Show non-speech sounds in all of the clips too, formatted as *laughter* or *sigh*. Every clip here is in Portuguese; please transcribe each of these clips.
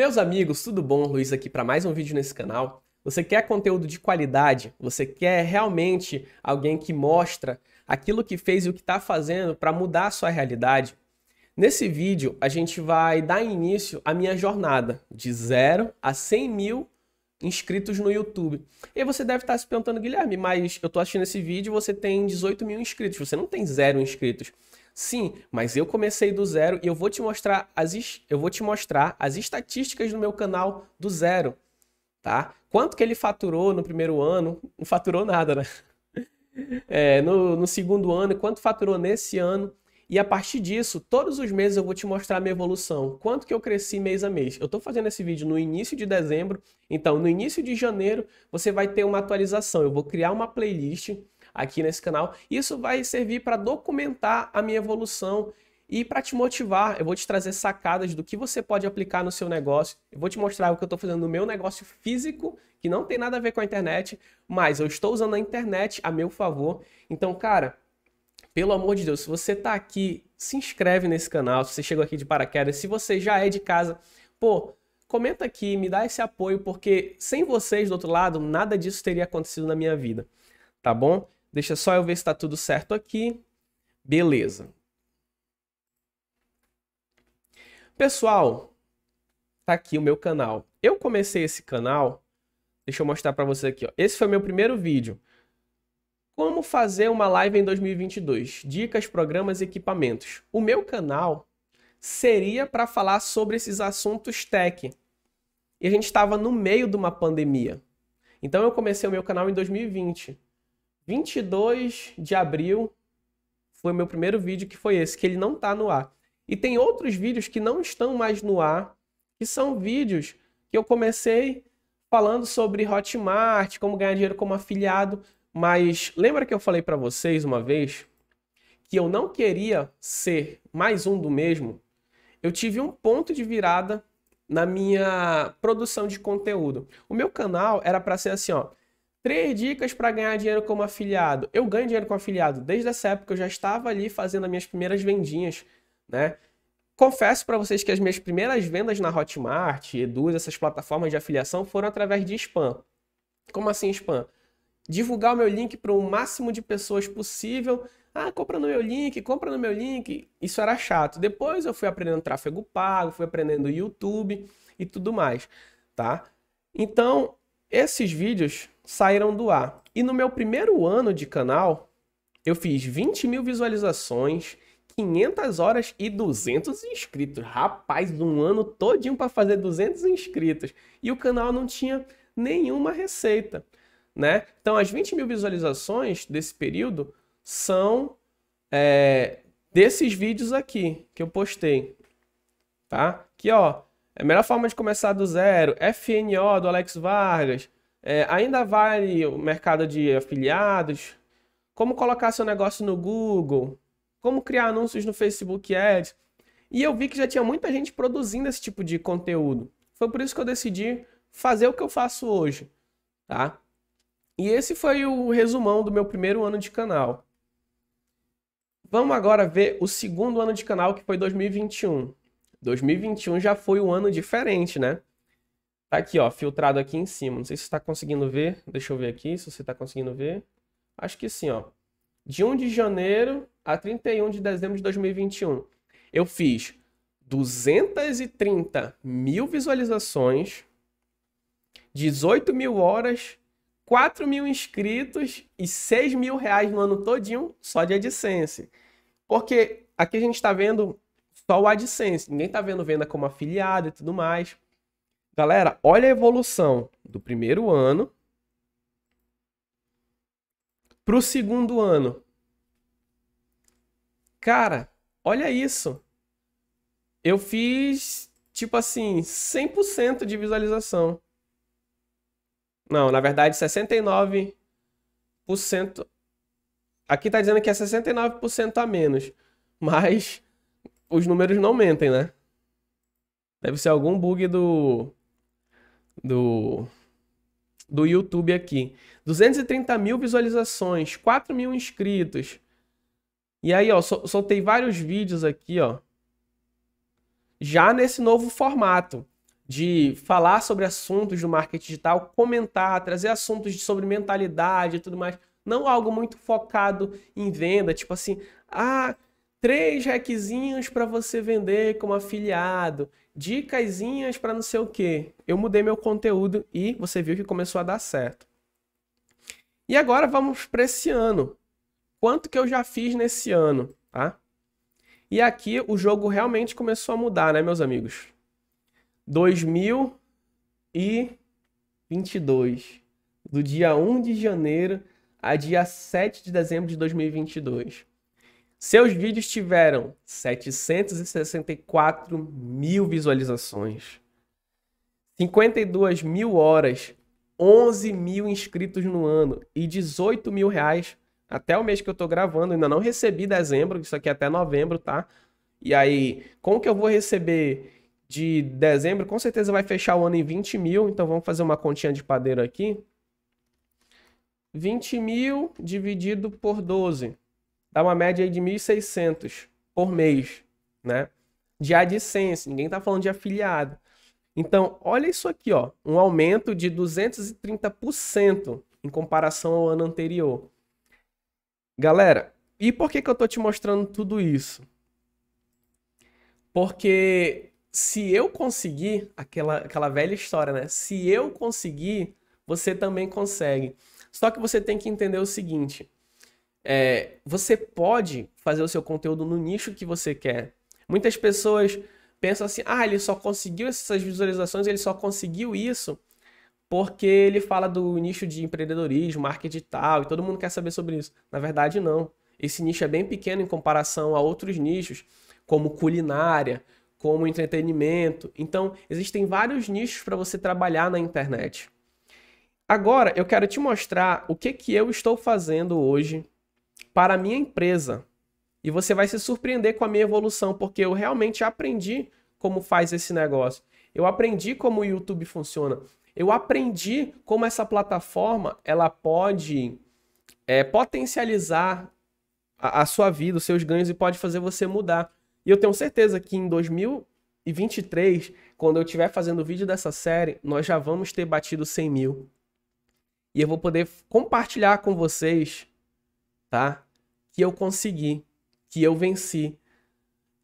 Meus amigos, tudo bom? Luiz aqui para mais um vídeo nesse canal. Você quer conteúdo de qualidade? Você quer realmente alguém que mostra aquilo que fez e o que está fazendo para mudar a sua realidade? Nesse vídeo, a gente vai dar início à minha jornada de 0 a 100 mil inscritos no YouTube. E você deve estar tá se perguntando, Guilherme, mas eu estou assistindo esse vídeo e você tem 18 mil inscritos, você não tem zero inscritos. Sim, mas eu comecei do zero e eu vou te mostrar as, eu vou te mostrar as estatísticas do meu canal do zero, tá? Quanto que ele faturou no primeiro ano? Não faturou nada, né? *laughs* É, no, no segundo ano, quanto faturou nesse ano? E a partir disso, todos os meses eu vou te mostrar a minha evolução, quanto que eu cresci mês a mês. Eu estou fazendo esse vídeo no início de dezembro, então no início de janeiro você vai ter uma atualização. Eu vou criar uma playlist aqui nesse canal. Isso vai servir para documentar a minha evolução e para te motivar, eu vou te trazer sacadas do que você pode aplicar no seu negócio. Eu vou te mostrar o que eu estou fazendo no meu negócio físico, que não tem nada a ver com a internet, mas eu estou usando a internet a meu favor. Então, cara, pelo amor de Deus, se você está aqui, se inscreve nesse canal, se você chegou aqui de paraquedas, se você já é de casa, pô, comenta aqui, me dá esse apoio, porque sem vocês do outro lado, nada disso teria acontecido na minha vida, tá bom? Deixa só eu ver se está tudo certo aqui. Beleza. Pessoal, tá aqui o meu canal. Eu comecei esse canal, deixa eu mostrar para vocês aqui. Ó. Esse foi meu primeiro vídeo. Como fazer uma live em 2022? Dicas, programas e equipamentos. O meu canal seria para falar sobre esses assuntos tech. E a gente estava no meio de uma pandemia. Então eu comecei o meu canal em 2020. 22 de abril foi meu primeiro vídeo, que foi esse, que ele não está no ar. E tem outros vídeos que não estão mais no ar, que são vídeos que eu comecei falando sobre Hotmart, como ganhar dinheiro como afiliado, mas lembra que eu falei para vocês uma vez que eu não queria ser mais um do mesmo? Eu tive um ponto de virada na minha produção de conteúdo. O meu canal era para ser assim, ó, Três dicas para ganhar dinheiro como afiliado. Eu ganho dinheiro como afiliado desde essa época, eu já estava ali fazendo as minhas primeiras vendinhas, né? Confesso para vocês que as minhas primeiras vendas na Hotmart, Eduz, essas plataformas de afiliação foram através de spam. Como assim spam? Divulgar o meu link para o máximo de pessoas possível. Ah, compra no meu link, compra no meu link. Isso era chato. Depois eu fui aprendendo tráfego pago, fui aprendendo YouTube e tudo mais, tá? Então, esses vídeos saíram do ar. E no meu primeiro ano de canal, eu fiz 20 mil visualizações, 500 horas e 200 inscritos. Rapaz, um ano todinho para fazer 200 inscritos. E o canal não tinha nenhuma receita, né? Então, as 20 mil visualizações desse período são é, desses vídeos aqui que eu postei, tá? Que, ó, é a melhor forma de começar do zero, FNO do Alex Vargas. É, ainda vale o mercado de afiliados? Como colocar seu negócio no Google? Como criar anúncios no Facebook Ads? E eu vi que já tinha muita gente produzindo esse tipo de conteúdo. Foi por isso que eu decidi fazer o que eu faço hoje, tá? E esse foi o resumão do meu primeiro ano de canal. Vamos agora ver o segundo ano de canal, que foi 2021. 2021 já foi um ano diferente, né? Tá aqui, ó, filtrado aqui em cima. Não sei se você tá conseguindo ver. Deixa eu ver aqui se você tá conseguindo ver. Acho que sim, ó. De 1 de janeiro a 31 de dezembro de 2021. Eu fiz 230 mil visualizações, 18 mil horas, 4 mil inscritos e 6 mil reais no ano todinho só de AdSense. Porque aqui a gente está vendo só o AdSense. Ninguém tá vendo venda como afiliado e tudo mais. Galera, olha a evolução do primeiro ano pro segundo ano. Cara, olha isso. Eu fiz, tipo assim, 100% de visualização. Não, na verdade, 69%. Aqui tá dizendo que é 69% a menos. *laughs* Mas os números não mentem, né? Deve ser algum bug do. Do. Do YouTube aqui. 230 mil visualizações, 4 mil inscritos. E aí, ó, soltei vários vídeos aqui, ó. Já nesse novo formato de falar sobre assuntos do marketing digital, comentar, trazer assuntos sobre mentalidade e tudo mais. Não algo muito focado em venda, tipo assim, ah, três hackzinhos para você vender como afiliado, dicasinhas para não sei o que. Eu mudei meu conteúdo e você viu que começou a dar certo. E agora vamos para esse ano. Quanto que eu já fiz nesse ano, tá? E aqui o jogo realmente começou a mudar, né, meus amigos? 2022, do dia 1 de janeiro a dia 7 de dezembro de 2022. Seus vídeos tiveram 764 mil visualizações, 52 mil horas, 11 mil inscritos no ano e 18 mil reais até o mês que eu tô gravando. Ainda não recebi dezembro, isso aqui é até novembro, tá? E aí, como que eu vou receber de dezembro, com certeza vai fechar o ano em 20 mil. Então vamos fazer uma continha de padeiro aqui. 20 mil dividido por 12 dá uma média aí de 1.600 por mês, né? De AdSense, ninguém tá falando de afiliado. Então, olha isso aqui, ó, um aumento de 230% em comparação ao ano anterior. Galera, e por que, que eu tô te mostrando tudo isso? Porque se eu conseguir, aquela, aquela velha história, né? Se eu conseguir, você também consegue. Só que você tem que entender o seguinte: é, você pode fazer o seu conteúdo no nicho que você quer. Muitas pessoas pensam assim: ah, ele só conseguiu essas visualizações, ele só conseguiu isso porque ele fala do nicho de empreendedorismo, marketing tal e todo mundo quer saber sobre isso. Na verdade, não. Esse nicho é bem pequeno em comparação a outros nichos, como culinária, como entretenimento. Então, existem vários nichos para você trabalhar na internet. Agora, eu quero te mostrar o que, que eu estou fazendo hoje para a minha empresa. E você vai se surpreender com a minha evolução, porque eu realmente aprendi como faz esse negócio. Eu aprendi como o YouTube funciona. Eu aprendi como essa plataforma ela pode é, potencializar a, a sua vida, os seus ganhos e pode fazer você mudar. E eu tenho certeza que em 2023, quando eu estiver fazendo o vídeo dessa série, nós já vamos ter batido 100 mil. E eu vou poder compartilhar com vocês tá? Que eu consegui, que eu venci.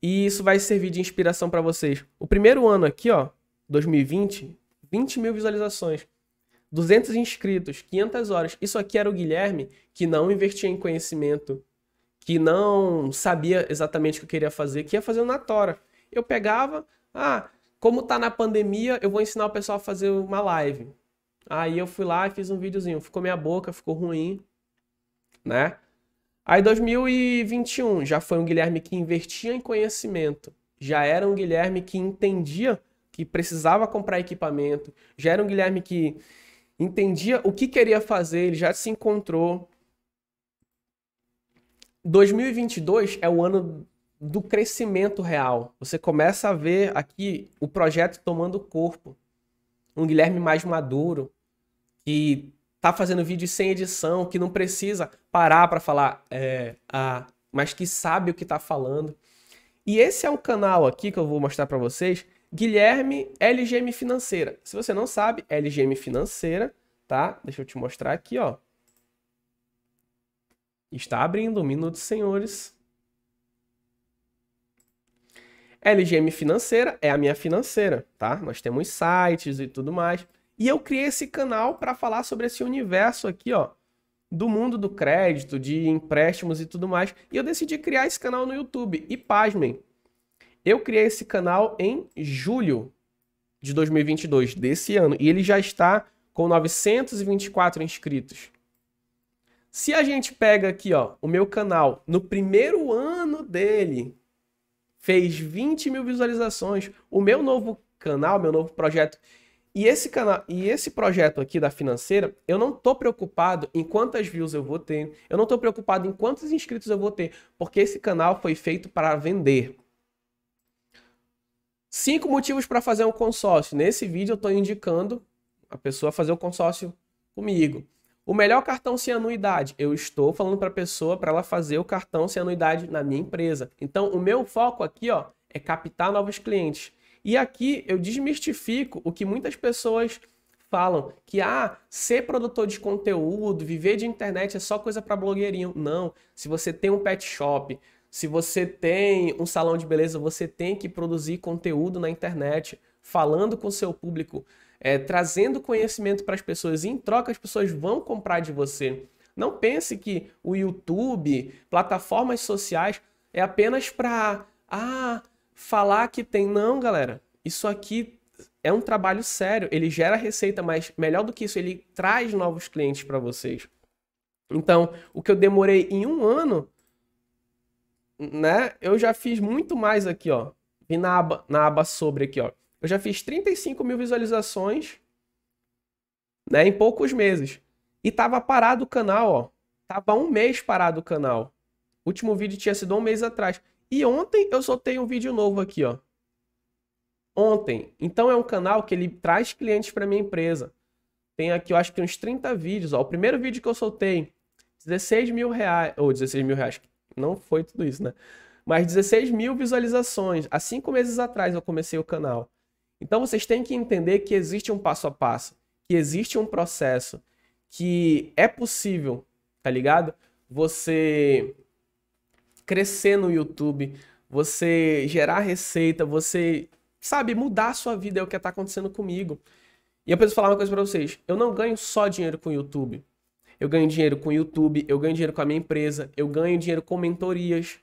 E isso vai servir de inspiração para vocês. O primeiro ano aqui, ó, 2020, 20 mil visualizações, 200 inscritos, 500 horas. Isso aqui era o Guilherme que não investia em conhecimento, que não sabia exatamente o que eu queria fazer, que ia fazer na tora. Eu pegava, ah, como tá na pandemia, eu vou ensinar o pessoal a fazer uma live. Aí eu fui lá e fiz um videozinho. Ficou minha boca, ficou ruim, né? Aí 2021 já foi um Guilherme que investia em conhecimento, já era um Guilherme que entendia que precisava comprar equipamento, já era um Guilherme que entendia o que queria fazer, ele já se encontrou. 2022 é o ano do crescimento real. Você começa a ver aqui o projeto tomando corpo. Um Guilherme mais maduro, que tá fazendo vídeo sem edição, que não precisa parar para falar, é, ah, mas que sabe o que tá falando. E esse é um canal aqui que eu vou mostrar para vocês, Guilherme LGM Financeira. Se você não sabe, LGM Financeira, tá? Deixa eu te mostrar aqui, ó. Está abrindo, um minuto, senhores. LGM Financeira é a minha financeira, tá? Nós temos sites e tudo mais. E eu criei esse canal para falar sobre esse universo aqui, ó, do mundo do crédito, de empréstimos e tudo mais. E eu decidi criar esse canal no YouTube. E pasmem, eu criei esse canal em julho de 2022, desse ano, e ele já está com 924 inscritos. Se a gente pega aqui, ó, o meu canal, no primeiro ano dele, fez 20 mil visualizações. O meu novo canal, meu novo projeto, e esse canal, e esse projeto aqui da financeira, eu não tô preocupado em quantas views eu vou ter, eu não tô preocupado em quantos inscritos eu vou ter, porque esse canal foi feito para vender. Cinco motivos para fazer um consórcio. Nesse vídeo eu estou indicando a pessoa fazer o consórcio comigo. O melhor cartão sem anuidade. Eu estou falando para a pessoa para ela fazer o cartão sem anuidade na minha empresa. Então, o meu foco aqui, ó, é captar novos clientes. E aqui eu desmistifico o que muitas pessoas falam que ah, ser produtor de conteúdo, viver de internet é só coisa para blogueirinho. Não, se você tem um pet shop, se você tem um salão de beleza, você tem que produzir conteúdo na internet, falando com seu público, é, trazendo conhecimento para as pessoas e em troca as pessoas vão comprar de você. Não pense que o YouTube, plataformas sociais é apenas para ah, falar que tem. Não, galera. Isso aqui é um trabalho sério. Ele gera receita, mas melhor do que isso, ele traz novos clientes para vocês. Então, o que eu demorei em um ano, né? Eu já fiz muito mais aqui, ó. Vim na aba, na aba sobre aqui, ó. Eu já fiz 35 mil visualizações, né? Em poucos meses. E tava parado o canal, ó. Tava um mês parado o canal. O último vídeo tinha sido um mês atrás. E ontem eu soltei um vídeo novo aqui, ó. Ontem. Então é um canal que ele traz clientes para minha empresa. Tem aqui, eu acho que uns 30 vídeos, ó. O primeiro vídeo que eu soltei, 16 mil reais, ou 16 mil reais, não foi tudo isso, né? Mas 16 mil visualizações. Há cinco meses atrás eu comecei o canal. Então vocês têm que entender que existe um passo a passo, que existe um processo, que é possível, tá ligado? Você crescer no YouTube, você gerar receita, você, sabe, mudar a sua vida, é o que tá acontecendo comigo. E eu preciso falar uma coisa para vocês, eu não ganho só dinheiro com o YouTube. Eu ganho dinheiro com o YouTube, eu ganho dinheiro com a minha empresa, eu ganho dinheiro com mentorias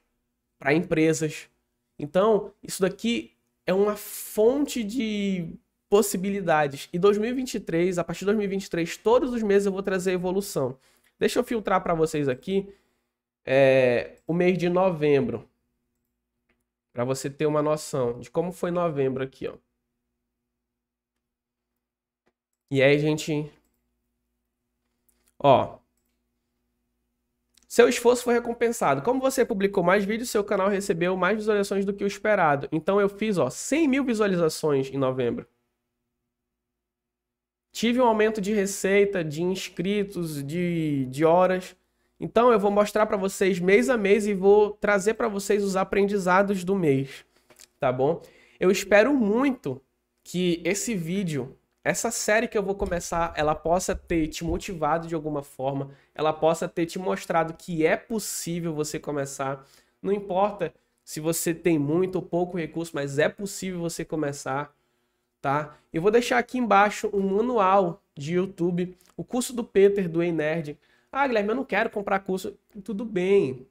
para empresas. Então, isso daqui é uma fonte de possibilidades. E 2023, a partir de 2023, todos os meses eu vou trazer evolução. Deixa eu filtrar para vocês aqui é, o mês de novembro. Para você ter uma noção de como foi novembro aqui, ó. E aí, gente. Ó. Seu esforço foi recompensado. Como você publicou mais vídeos, seu canal recebeu mais visualizações do que o esperado. Então eu fiz, ó, 100 mil visualizações em novembro. Tive um aumento de receita, de inscritos, de, de horas. Então eu vou mostrar para vocês mês a mês e vou trazer para vocês os aprendizados do mês, tá bom? Eu espero muito que esse vídeo, essa série que eu vou começar, ela possa ter te motivado de alguma forma, ela possa ter te mostrado que é possível você começar. Não importa se você tem muito ou pouco recurso, mas é possível você começar, tá? Eu vou deixar aqui embaixo um manual de YouTube, o curso do Peter do Ei Nerd ah, Guilherme, eu não quero comprar curso. Tudo bem.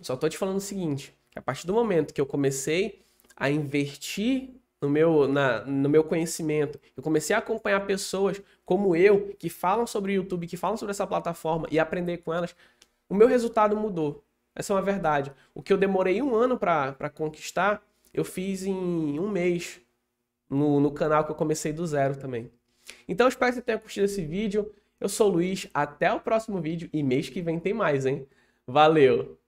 Só tô te falando o seguinte: a partir do momento que eu comecei a invertir no meu, na, no meu conhecimento. Eu comecei a acompanhar pessoas como eu, que falam sobre o YouTube, que falam sobre essa plataforma e aprender com elas. O meu resultado mudou. Essa é uma verdade. O que eu demorei um ano para conquistar, eu fiz em um mês no, no canal que eu comecei do zero também. Então, espero que você tenha curtido esse vídeo. Eu sou o Luiz, até o próximo vídeo e mês que vem tem mais, hein? Valeu!